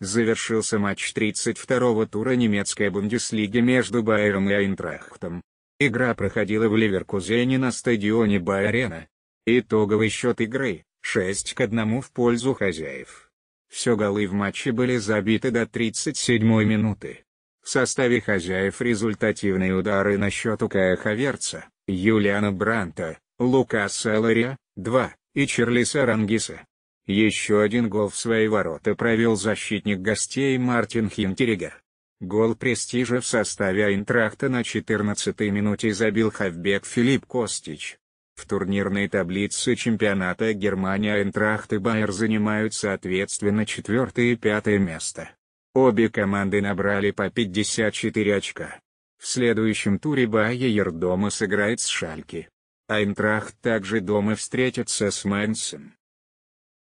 завершился матч 32-го тура немецкой Бундеслиги между Байером и Айнтрахтом. Игра проходила в Ливеркузене на стадионе Байарена. Итоговый счет игры – 6 к 1 в пользу хозяев. Все голы в матче были забиты до 37-й минуты. В составе хозяев результативные удары на счет Укая Хаверца, Юлиана Бранта, Лукаса Лария, 2, и Черлиса Рангиса, еще один гол в свои ворота провел защитник гостей Мартин Хинтерегер. Гол престижа в составе Айнтрахта на 14-й минуте забил хавбек Филипп Костич. В турнирной таблице чемпионата Германия Айнтрахт и Байер занимают соответственно четвертое и пятое место. Обе команды набрали по 54 очка. В следующем туре Байер дома сыграет с Шальки. Айнтрахт также дома встретится с Майнцем.